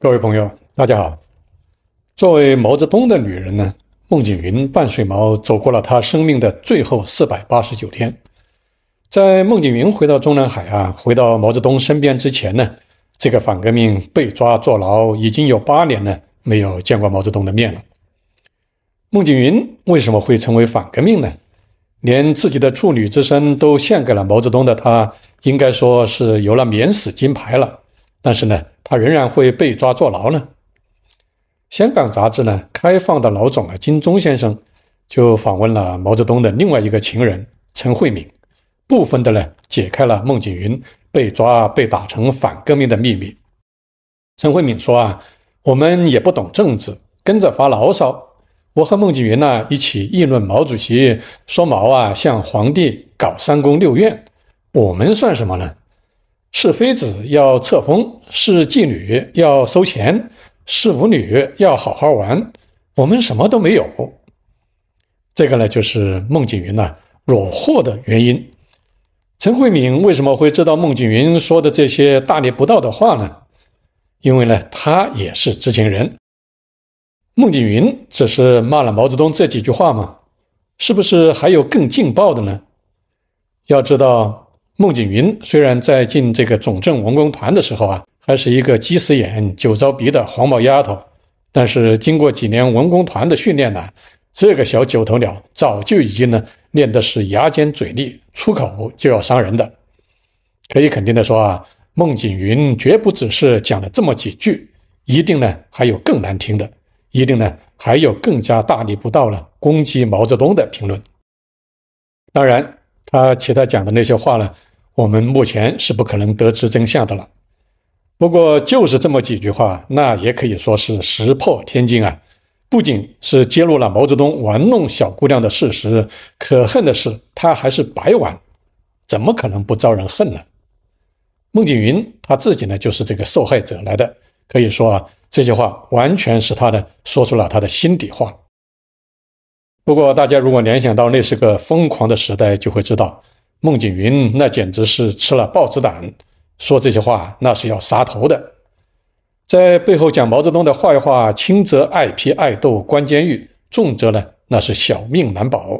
各位朋友，大家好。作为毛泽东的女人呢，孟景云伴岁毛走过了她生命的最后四百八十九天。在孟景云回到中南海啊，回到毛泽东身边之前呢，这个反革命被抓坐牢已经有八年呢，没有见过毛泽东的面了。孟景云为什么会成为反革命呢？连自己的处女之身都献给了毛泽东的她，应该说是有了免死金牌了。但是呢，他仍然会被抓坐牢呢。香港杂志呢，开放的老总啊，金钟先生就访问了毛泽东的另外一个情人陈慧敏，部分的呢，解开了孟景云被抓被打成反革命的秘密。陈慧敏说啊，我们也不懂政治，跟着发牢骚。我和孟景云呢，一起议论毛主席，说毛啊向皇帝搞三宫六院，我们算什么呢？是妃子要册封，是妓女要收钱，是舞女要好好玩，我们什么都没有。这个呢，就是孟景云呢惹祸的原因。陈慧敏为什么会知道孟景云说的这些大逆不道的话呢？因为呢，他也是知情人。孟景云只是骂了毛泽东这几句话嘛，是不是还有更劲爆的呢？要知道。孟景云虽然在进这个总政文工团的时候啊，还是一个鸡屎眼、酒糟鼻的黄毛丫头，但是经过几年文工团的训练呢，这个小九头鸟早就已经呢练的是牙尖嘴利，出口就要伤人的。可以肯定的说啊，孟景云绝不只是讲了这么几句，一定呢还有更难听的，一定呢还有更加大逆不道了攻击毛泽东的评论。当然。他其他讲的那些话呢，我们目前是不可能得知真相的了。不过就是这么几句话，那也可以说是石破天惊啊！不仅是揭露了毛泽东玩弄小姑娘的事实，可恨的是他还是白玩，怎么可能不招人恨呢？孟景云他自己呢，就是这个受害者来的，可以说啊，这些话完全是他的说出了他的心底话。不过，大家如果联想到那是个疯狂的时代，就会知道，孟景云那简直是吃了豹子胆，说这些话那是要杀头的。在背后讲毛泽东的坏话，轻则爱批爱斗关监狱，重则呢那是小命难保。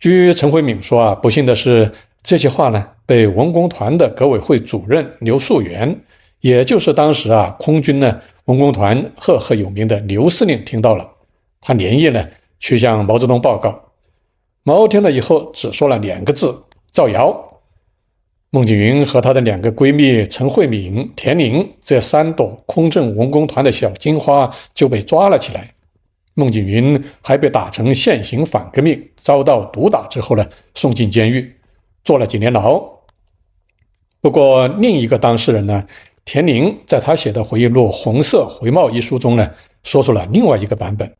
据陈惠敏说啊，不幸的是，这些话呢被文工团的革委会主任刘树元，也就是当时啊空军呢文工团赫赫有名的刘司令听到了，他连夜呢。去向毛泽东报告，毛听了以后只说了两个字：“造谣。”孟景云和她的两个闺蜜陈慧敏、田玲，这三朵空政文工团的小金花就被抓了起来。孟景云还被打成现行反革命，遭到毒打之后呢，送进监狱，坐了几年牢。不过，另一个当事人呢，田玲在他写的回忆录《红色回眸》一书中呢，说出了另外一个版本。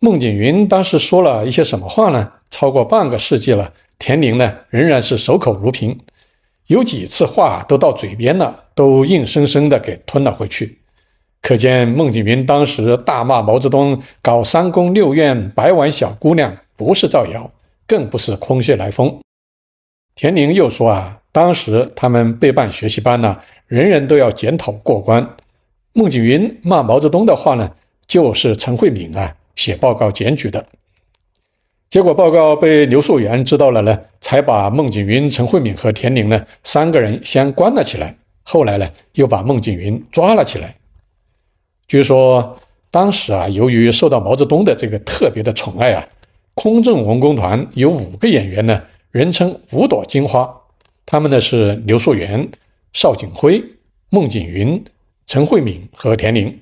孟景云当时说了一些什么话呢？超过半个世纪了，田宁呢仍然是守口如瓶，有几次话都到嘴边了，都硬生生的给吞了回去。可见孟景云当时大骂毛泽东搞三宫六院白玩小姑娘，不是造谣，更不是空穴来风。田宁又说啊，当时他们被办学习班呢，人人都要检讨过关。孟景云骂毛泽东的话呢，就是陈慧敏啊。写报告检举的结果，报告被刘素元知道了呢，才把孟景云、陈慧敏和田玲呢三个人先关了起来。后来呢，又把孟景云抓了起来。据说当时啊，由于受到毛泽东的这个特别的宠爱啊，空政文工团有五个演员呢，人称“五朵金花”，他们呢是刘素元、邵景辉、孟景云、陈慧敏和田玲。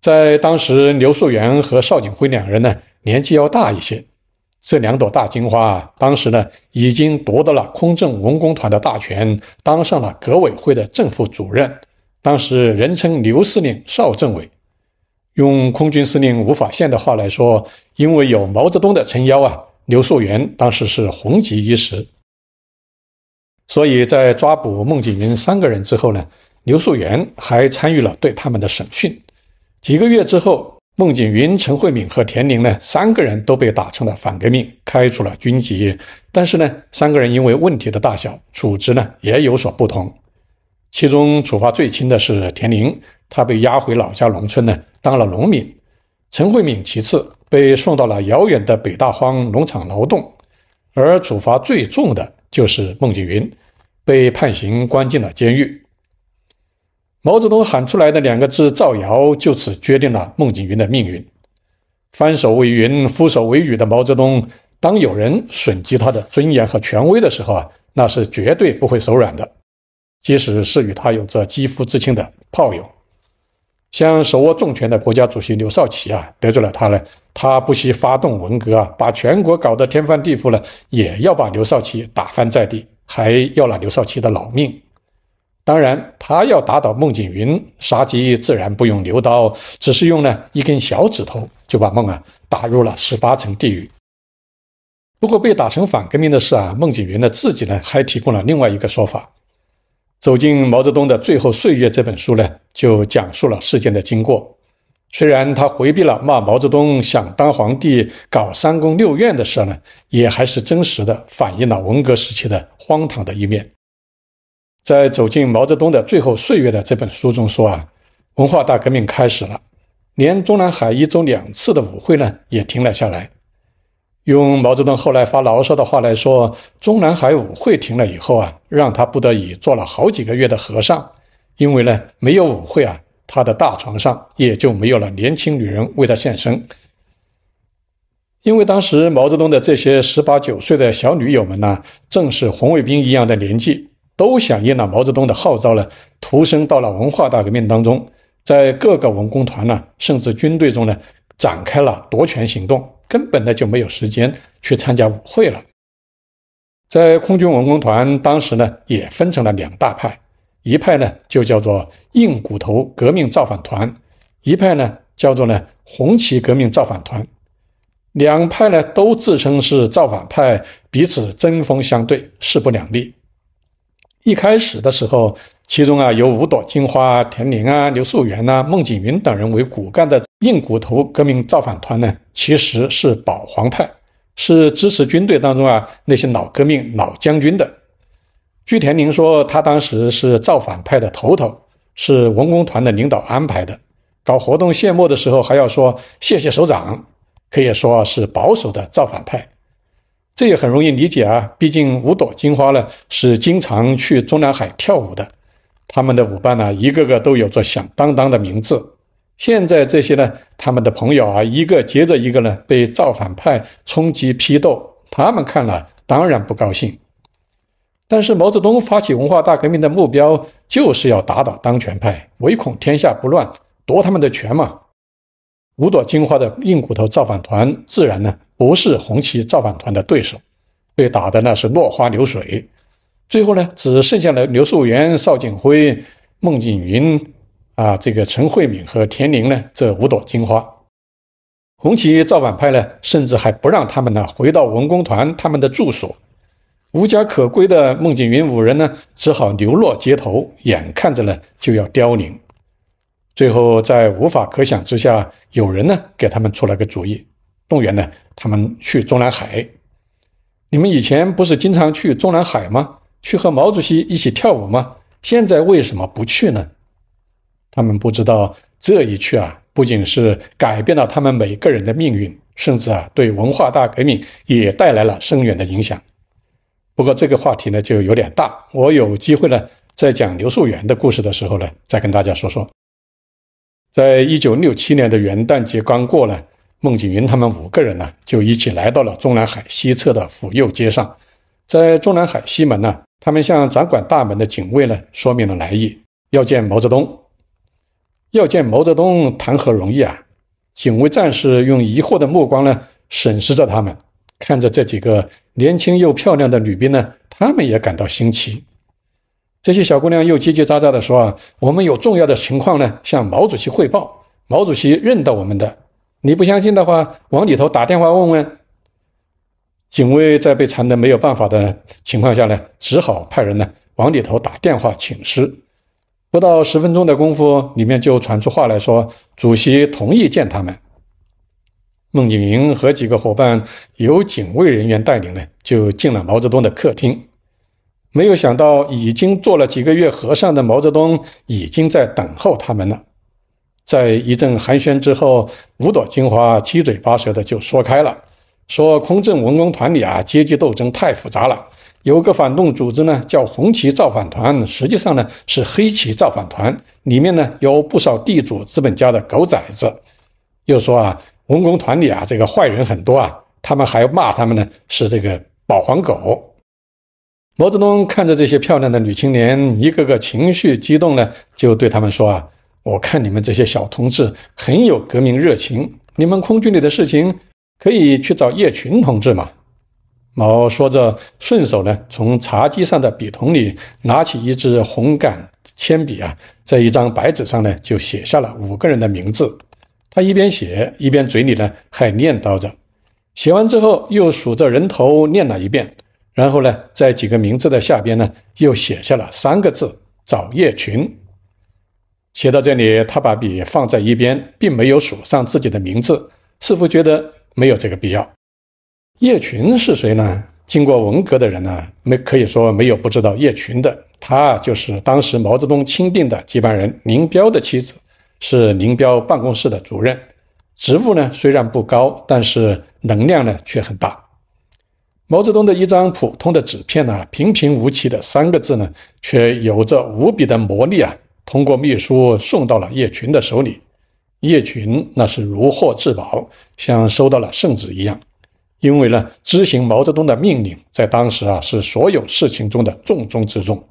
在当时，刘树元和邵景辉两人呢，年纪要大一些。这两朵大金花啊，当时呢，已经夺得了空政文工团的大权，当上了革委会的正副主任。当时人称刘司令、邵政委。用空军司令吴法宪的话来说，因为有毛泽东的撑腰啊，刘树元当时是红极一时。所以在抓捕孟景云三个人之后呢，刘素元还参与了对他们的审讯。几个月之后，孟景云、陈惠敏和田玲呢，三个人都被打成了反革命，开除了军籍。但是呢，三个人因为问题的大小，处置呢也有所不同。其中处罚最轻的是田玲，他被押回老家农村呢，当了农民。陈惠敏其次被送到了遥远的北大荒农场劳动，而处罚最重的就是孟景云，被判刑，关进了监狱。毛泽东喊出来的两个字“造谣”，就此决定了孟景云的命运。翻手为云，覆手为雨的毛泽东，当有人损及他的尊严和权威的时候啊，那是绝对不会手软的。即使是与他有着肌肤之亲的炮友，像手握重权的国家主席刘少奇啊，得罪了他呢，他不惜发动文革啊，把全国搞得天翻地覆了，也要把刘少奇打翻在地，还要了刘少奇的老命。当然，他要打倒孟景云，杀鸡自然不用牛刀，只是用呢一根小指头就把孟啊打入了十八层地狱。不过被打成反革命的事啊，孟景云呢自己呢还提供了另外一个说法。走进毛泽东的最后岁月这本书呢，就讲述了事件的经过。虽然他回避了骂毛泽东想当皇帝、搞三宫六院的事呢，也还是真实的反映了文革时期的荒唐的一面。在走进毛泽东的最后岁月的这本书中说啊，文化大革命开始了，连中南海一周两次的舞会呢也停了下来。用毛泽东后来发牢骚的话来说，中南海舞会停了以后啊，让他不得已做了好几个月的和尚，因为呢没有舞会啊，他的大床上也就没有了年轻女人为他献身。因为当时毛泽东的这些十八九岁的小女友们呢，正是红卫兵一样的年纪。都响应了毛泽东的号召呢，投身到了文化大革命当中，在各个文工团呢，甚至军队中呢，展开了夺权行动，根本呢就没有时间去参加舞会了。在空军文工团当时呢，也分成了两大派，一派呢就叫做“硬骨头革命造反团”，一派呢叫做呢“红旗革命造反团”，两派呢都自称是造反派，彼此针锋相对，势不两立。一开始的时候，其中啊有五朵金花、田林啊、刘素元呐、孟景云等人为骨干的硬骨头革命造反团呢，其实是保皇派，是支持军队当中啊那些老革命、老将军的。据田林说，他当时是造反派的头头，是文工团的领导安排的。搞活动谢幕的时候，还要说谢谢首长，可以说是保守的造反派。这也很容易理解啊，毕竟五朵金花呢是经常去中南海跳舞的，他们的舞伴呢一个个都有着响当当的名字。现在这些呢，他们的朋友啊，一个接着一个呢被造反派冲击批斗，他们看了当然不高兴。但是毛泽东发起文化大革命的目标就是要打倒当权派，唯恐天下不乱，夺他们的权嘛。五朵金花的硬骨头造反团自然呢。不是红旗造反团的对手，被打的那是落花流水，最后呢，只剩下了刘树元、邵景辉、孟景云啊，这个陈惠敏和田玲呢，这五朵金花。红旗造反派呢，甚至还不让他们呢回到文工团他们的住所，无家可归的孟景云五人呢，只好流落街头，眼看着呢就要凋零。最后，在无法可想之下，有人呢给他们出了个主意。动员呢？他们去中南海。你们以前不是经常去中南海吗？去和毛主席一起跳舞吗？现在为什么不去呢？他们不知道这一去啊，不仅是改变了他们每个人的命运，甚至啊，对文化大革命也带来了深远的影响。不过这个话题呢，就有点大。我有机会呢，在讲刘树元的故事的时候呢，再跟大家说说。在一九六七年的元旦节刚过呢。孟景云他们五个人呢，就一起来到了中南海西侧的府右街上，在中南海西门呢，他们向掌管大门的警卫呢说明了来意，要见毛泽东。要见毛泽东，谈何容易啊！警卫战士用疑惑的目光呢审视着他们，看着这几个年轻又漂亮的女兵呢，他们也感到新奇。这些小姑娘又叽叽喳喳地说啊，我们有重要的情况呢，向毛主席汇报，毛主席认得我们的。你不相信的话，往里头打电话问问。警卫在被缠的没有办法的情况下呢，只好派人呢往里头打电话请示。不到十分钟的功夫，里面就传出话来说，主席同意见他们。孟景云和几个伙伴由警卫人员带领呢，就进了毛泽东的客厅。没有想到，已经做了几个月和尚的毛泽东已经在等候他们了。在一阵寒暄之后，五朵金花七嘴八舌的就说开了，说空政文工团里啊，阶级斗争太复杂了，有个反动组织呢，叫红旗造反团，实际上呢是黑旗造反团，里面呢有不少地主资本家的狗崽子。又说啊，文工团里啊，这个坏人很多啊，他们还骂他们呢是这个保皇狗。毛泽东看着这些漂亮的女青年，一个个情绪激动呢，就对他们说啊。我看你们这些小同志很有革命热情，你们空军里的事情可以去找叶群同志嘛。毛说着，顺手呢从茶几上的笔筒里拿起一支红杆铅笔啊，在一张白纸上呢就写下了五个人的名字。他一边写一边嘴里呢还念叨着，写完之后又数着人头念了一遍，然后呢在几个名字的下边呢又写下了三个字：找叶群。写到这里，他把笔放在一边，并没有署上自己的名字，似乎觉得没有这个必要。叶群是谁呢？经过文革的人呢，没可以说没有不知道叶群的。他就是当时毛泽东钦定的接班人林彪的妻子，是林彪办公室的主任。职务呢虽然不高，但是能量呢却很大。毛泽东的一张普通的纸片呢，平平无奇的三个字呢，却有着无比的魔力啊！通过秘书送到了叶群的手里，叶群那是如获至宝，像收到了圣旨一样。因为呢，执行毛泽东的命令在当时啊是所有事情中的重中之重，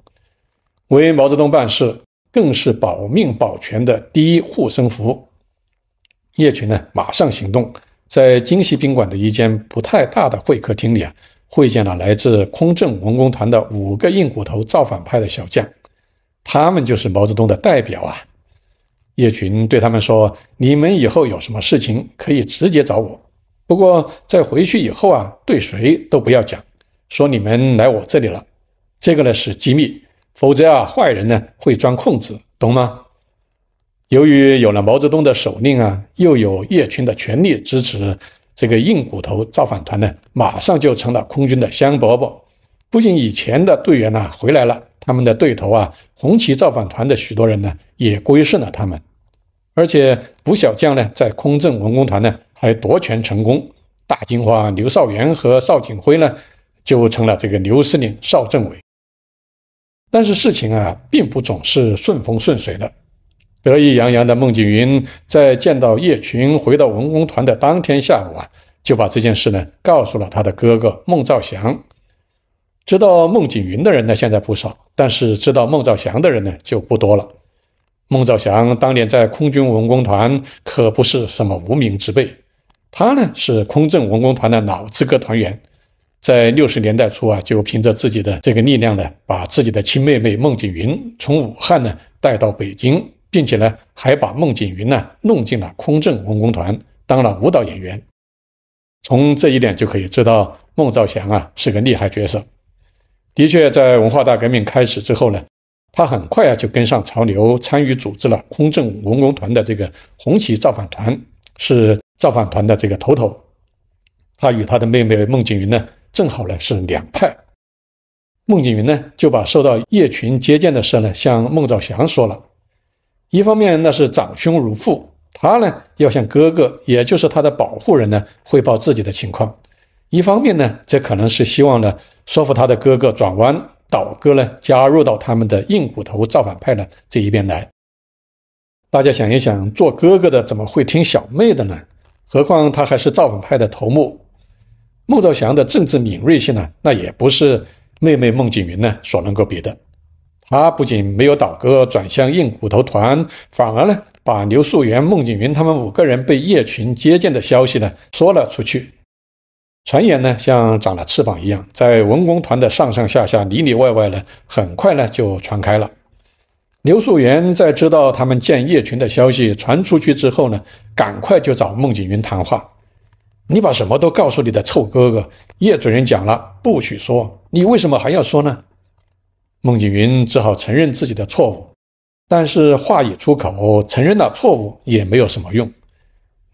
为毛泽东办事更是保命保全的第一护身符。叶群呢马上行动，在京西宾馆的一间不太大的会客厅里啊，会见了来自空政文工团的五个硬骨头造反派的小将。他们就是毛泽东的代表啊！叶群对他们说：“你们以后有什么事情可以直接找我。不过在回去以后啊，对谁都不要讲，说你们来我这里了，这个呢是机密。否则啊，坏人呢会钻空子，懂吗？”由于有了毛泽东的手令啊，又有叶群的全力支持，这个硬骨头造反团呢，马上就成了空军的香饽饽。不仅以前的队员呢回来了。他们的对头啊，红旗造反团的许多人呢，也归顺了他们。而且，卜小将呢，在空政文工团呢，还夺权成功。大金花刘少元和邵景辉呢，就成了这个刘司令、邵政委。但是事情啊，并不总是顺风顺水的。得意洋洋的孟景云，在见到叶群回到文工团的当天下午啊，就把这件事呢，告诉了他的哥哥孟兆祥。知道孟景云的人呢，现在不少；但是知道孟兆祥的人呢，就不多了。孟兆祥当年在空军文工团可不是什么无名之辈，他呢是空政文工团的老资格团员，在六十年代初啊，就凭着自己的这个力量呢，把自己的亲妹妹孟景云从武汉呢带到北京，并且呢还把孟景云呢弄进了空政文工团，当了舞蹈演员。从这一点就可以知道，孟兆祥啊是个厉害角色。的确，在文化大革命开始之后呢，他很快啊就跟上潮流，参与组织了空政文工团的这个“红旗造反团”，是造反团的这个头头。他与他的妹妹孟景云呢，正好呢是两派。孟景云呢就把受到叶群接见的事呢向孟兆祥说了。一方面那是长兄如父，他呢要向哥哥，也就是他的保护人呢汇报自己的情况。一方面呢，这可能是希望呢说服他的哥哥转弯倒戈呢，加入到他们的硬骨头造反派呢这一边来。大家想一想，做哥哥的怎么会听小妹的呢？何况他还是造反派的头目。孟兆祥的政治敏锐性呢，那也不是妹妹孟景云呢所能够比的。他不仅没有倒戈转向硬骨头团，反而呢把刘素媛、孟景云他们五个人被叶群接见的消息呢说了出去。传言呢，像长了翅膀一样，在文工团的上上下下、里里外外呢，很快呢就传开了。刘素元在知道他们见叶群的消息传出去之后呢，赶快就找孟景云谈话：“你把什么都告诉你的臭哥哥叶主任讲了，不许说，你为什么还要说呢？”孟景云只好承认自己的错误，但是话一出口，承认了错误也没有什么用。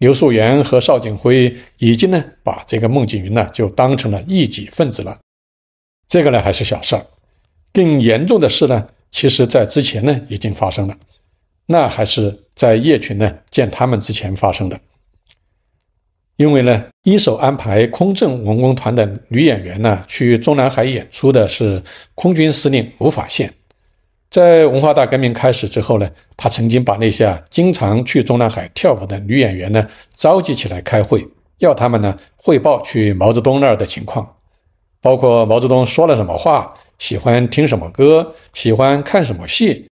刘素元和邵景辉已经呢把这个孟景云呢就当成了异己分子了，这个呢还是小事儿，更严重的事呢其实在之前呢已经发生了，那还是在叶群呢见他们之前发生的，因为呢一手安排空政文工团的女演员呢去中南海演出的是空军司令吴法宪。在文化大革命开始之后呢，他曾经把那些啊经常去中南海跳舞的女演员呢召集起来开会，要他们呢汇报去毛泽东那儿的情况，包括毛泽东说了什么话，喜欢听什么歌，喜欢看什么戏，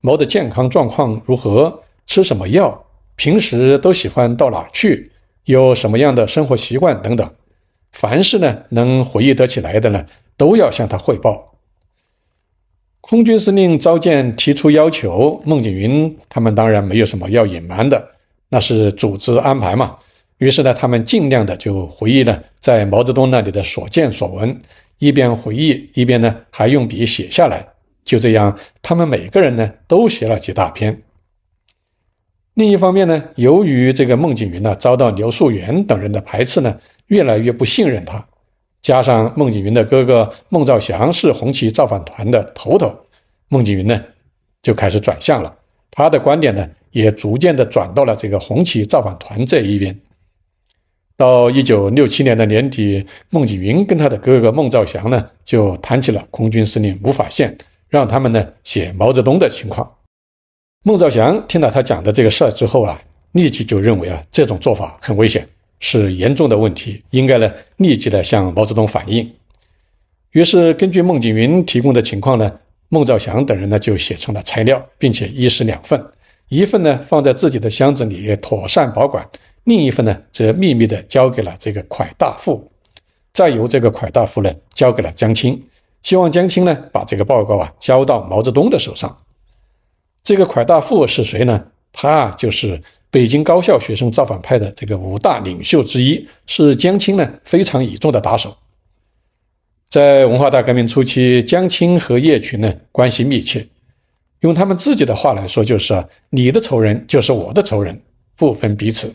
毛的健康状况如何，吃什么药，平时都喜欢到哪去，有什么样的生活习惯等等，凡是呢能回忆得起来的呢，都要向他汇报。空军司令召见，提出要求。孟景云他们当然没有什么要隐瞒的，那是组织安排嘛。于是呢，他们尽量的就回忆呢在毛泽东那里的所见所闻，一边回忆一边呢还用笔写下来。就这样，他们每个人呢都写了几大篇。另一方面呢，由于这个孟景云呢遭到刘树元等人的排斥呢，越来越不信任他。加上孟景云的哥哥孟兆祥是红旗造反团的头头，孟景云呢就开始转向了，他的观点呢也逐渐的转到了这个红旗造反团这一边。到一九六七年的年底，孟景云跟他的哥哥孟兆祥呢就谈起了空军司令吴法宪，让他们呢写毛泽东的情况。孟兆祥听到他讲的这个事儿之后啊，立即就认为啊这种做法很危险。是严重的问题，应该呢立即的向毛泽东反映。于是，根据孟景云提供的情况呢，孟兆祥等人呢就写成了材料，并且一式两份，一份呢放在自己的箱子里妥善保管，另一份呢则秘密的交给了这个蒯大富，再由这个蒯大富呢交给了江青，希望江青呢把这个报告啊交到毛泽东的手上。这个蒯大富是谁呢？他就是。北京高校学生造反派的这个五大领袖之一是江青呢，非常倚重的打手。在文化大革命初期，江青和叶群呢关系密切，用他们自己的话来说，就是啊，你的仇人就是我的仇人，不分彼此。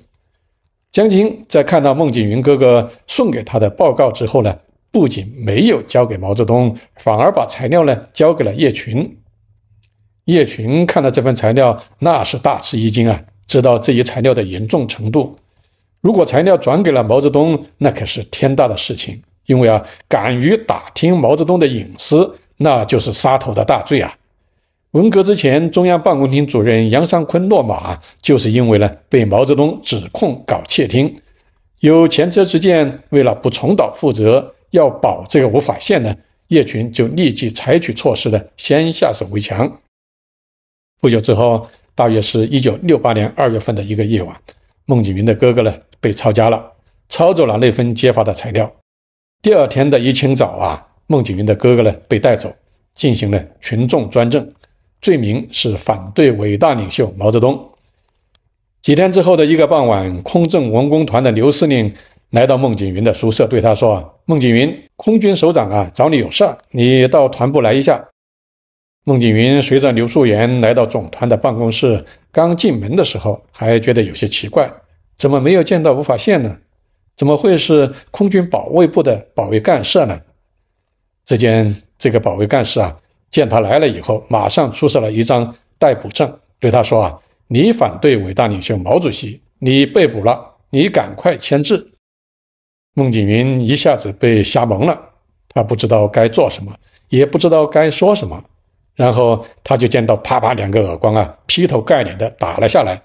江青在看到孟景云哥哥送给他的报告之后呢，不仅没有交给毛泽东，反而把材料呢交给了叶群。叶群看到这份材料，那是大吃一惊啊！知道这一材料的严重程度，如果材料转给了毛泽东，那可是天大的事情。因为啊，敢于打听毛泽东的隐私，那就是杀头的大罪啊！文革之前，中央办公厅主任杨尚昆落马，就是因为呢被毛泽东指控搞窃听。有前车之鉴，为了不重蹈覆辙，要保这个无法县呢，叶群就立即采取措施呢，先下手为强。不久之后。大约是一九六八年二月份的一个夜晚，孟景云的哥哥呢被抄家了，抄走了那份揭发的材料。第二天的一清早啊，孟景云的哥哥呢被带走，进行了群众专政，罪名是反对伟大领袖毛泽东。几天之后的一个傍晚，空政文工团的刘司令来到孟景云的宿舍，对他说：“孟景云，空军首长啊找你有事儿，你到团部来一下。”孟景云随着刘树元来到总团的办公室，刚进门的时候还觉得有些奇怪，怎么没有见到吴法宪呢？怎么会是空军保卫部的保卫干事呢？只见这个保卫干事啊，见他来了以后，马上出示了一张逮捕证，对他说：“啊，你反对伟大领袖毛主席，你被捕了，你赶快签字。”孟景云一下子被吓蒙了，他不知道该做什么，也不知道该说什么。然后他就见到啪啪两个耳光啊，劈头盖脸的打了下来。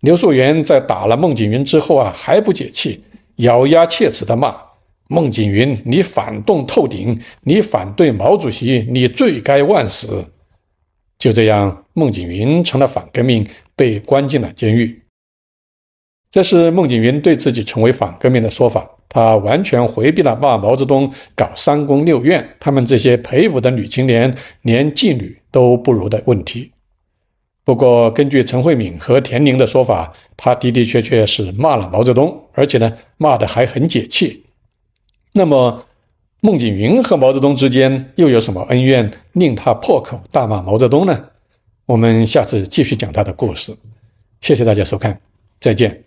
刘素元在打了孟景云之后啊，还不解气，咬牙切齿的骂孟景云：“你反动透顶，你反对毛主席，你罪该万死。”就这样，孟景云成了反革命，被关进了监狱。这是孟景云对自己成为反革命的说法。他完全回避了骂毛泽东搞三宫六院，他们这些陪舞的女青年连妓女都不如的问题。不过，根据陈慧敏和田宁的说法，他的的确确是骂了毛泽东，而且呢骂得还很解气。那么，孟景云和毛泽东之间又有什么恩怨令他破口大骂毛泽东呢？我们下次继续讲他的故事。谢谢大家收看，再见。